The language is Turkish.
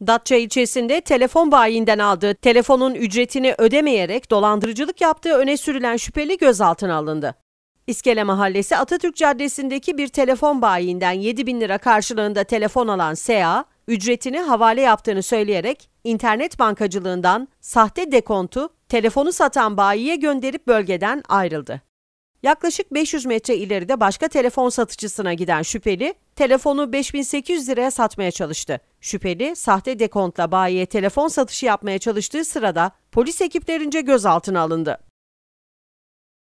Datça ilçesinde telefon bayinden aldığı telefonun ücretini ödemeyerek dolandırıcılık yaptığı öne sürülen şüpheli gözaltına alındı. İskele Mahallesi Atatürk Caddesi'ndeki bir telefon bayinden 7 bin lira karşılığında telefon alan S.A., ücretini havale yaptığını söyleyerek internet bankacılığından sahte dekontu telefonu satan bayiye gönderip bölgeden ayrıldı. Yaklaşık 500 metre ileride başka telefon satıcısına giden şüpheli telefonu 5800 liraya satmaya çalıştı. Şüpheli sahte dekontla bayiye telefon satışı yapmaya çalıştığı sırada polis ekiplerince gözaltına alındı.